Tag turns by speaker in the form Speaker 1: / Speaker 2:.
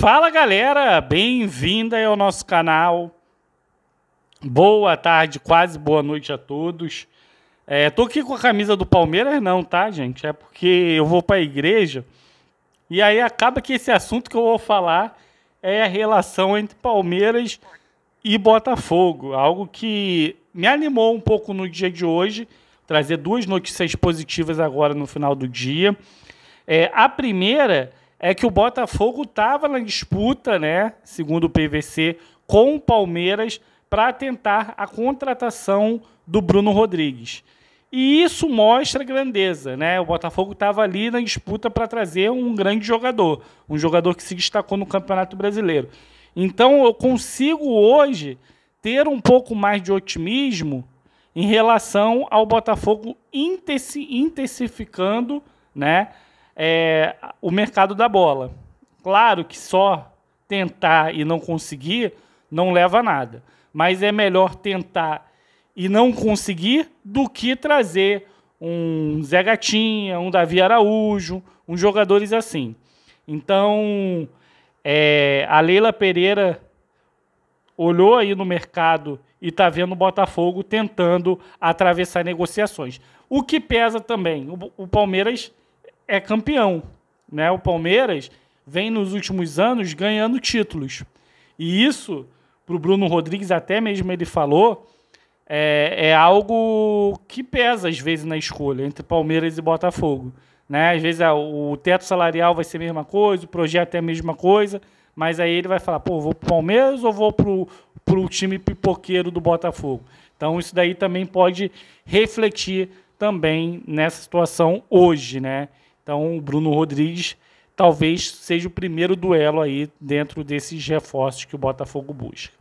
Speaker 1: Fala galera, bem-vinda ao nosso canal. Boa tarde, quase boa noite a todos. É, tô aqui com a camisa do Palmeiras, não, tá, gente? É porque eu vou para a igreja e aí acaba que esse assunto que eu vou falar é a relação entre Palmeiras e Botafogo, algo que me animou um pouco no dia de hoje, trazer duas notícias positivas agora no final do dia. É, a primeira é que o Botafogo estava na disputa, né, segundo o PVC, com o Palmeiras para tentar a contratação do Bruno Rodrigues. E isso mostra grandeza, né? O Botafogo estava ali na disputa para trazer um grande jogador, um jogador que se destacou no Campeonato Brasileiro. Então eu consigo hoje ter um pouco mais de otimismo em relação ao Botafogo intensificando, né? é, o mercado da bola. Claro que só tentar e não conseguir não leva a nada, mas é melhor tentar e não conseguir do que trazer um Zé Gatinha, um Davi Araújo, uns jogadores assim. Então, é, a Leila Pereira olhou aí no mercado e está vendo o Botafogo tentando atravessar negociações. O que pesa também, o, o Palmeiras é campeão. Né? O Palmeiras vem nos últimos anos ganhando títulos. E isso, para o Bruno Rodrigues, até mesmo ele falou, é, é, algo que pesa às vezes na escolha entre Palmeiras e Botafogo. Né? Às vezes ah, o teto salarial vai ser a mesma coisa, o projeto é a mesma coisa, mas aí ele vai falar, pô, vou pro Palmeiras ou vou pro, pro time pipoqueiro do Botafogo? Então isso daí também pode refletir também nessa situação hoje, né? Então, o Bruno Rodrigues talvez seja o primeiro duelo aí dentro desses reforços que o Botafogo busca.